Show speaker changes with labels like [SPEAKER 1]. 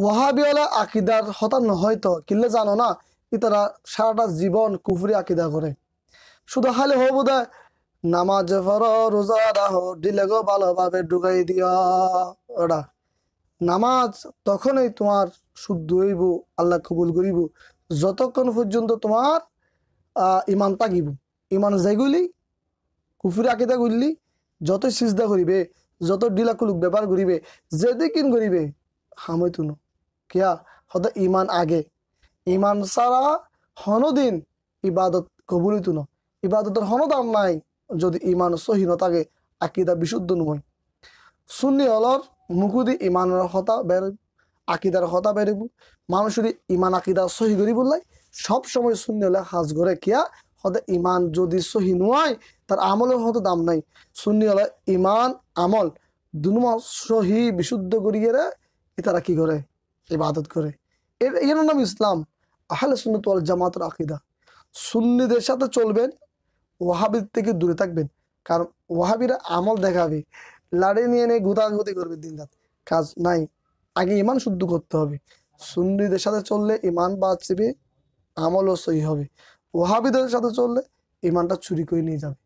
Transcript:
[SPEAKER 1] ওয়াহাবিওয়ালা আকিদার নহয় তো কিনলে জানো না কি তারা সারাটা জীবন কুফুরি আকিদা করে শুধু হালে হো বোধ নামাজ ফর রোজা রাহ দিলে গো ভালোভাবে ডুগাই দিয়া নামাজ তখনই তোমার শুদ্ধ হইব আল্লাহ কবুল করিব যতক্ষণ পর্যন্ত তোমার ইমান তাকিব ইমান যেগুলি কুফুরি আকিদা করলি যত সিজদা করিবে যত ডিলাকুলুক ব্যবহার করিবে যে দিকিন করিবে হামই তুনো কিয়া হদ ইমান আগে ইমান সারা হনদিন ইবাদত কবুলিত ন ইবাদতের হন দাম নাই যদি ইমান সহি নতাকে আকিদা বিশুদ্ধ নয় সুন্নি অলর মুকুদি ইমানের হতা বের আকিদার হতা বেরিব মানুষের ইমান আকিদা সহি করি বললাই সব সময় শূন্য হলে হাজ ঘরে কিয়া হতে ইমান যদি সহি নয় তার আমলের হতো দাম নাই শূন্য হলে ইমান আমল দুনুমা সহি বিশুদ্ধ করিয়ে তারা কি করে ইবাদত করে এর এর নাম ইসলাম আহলে সুন্নত ওয়াল জামাত আকিদা সুন্নিদের সাথে চলবেন ওয়াহাবির থেকে দূরে থাকবেন কারণ ওয়াহাবিরা আমল দেখাবে লাড়ে নিয়ে নিয়ে গুতাগুতি করবে দিন রাত কাজ নাই আগে ইমান শুদ্ধ করতে হবে সুন্নিদের সাথে চললে ইমান বাঁচবে আমলও সহি হবে ওয়াহাবিদের সাথে চললে ইমানটা চুরি করে নিয়ে যাবে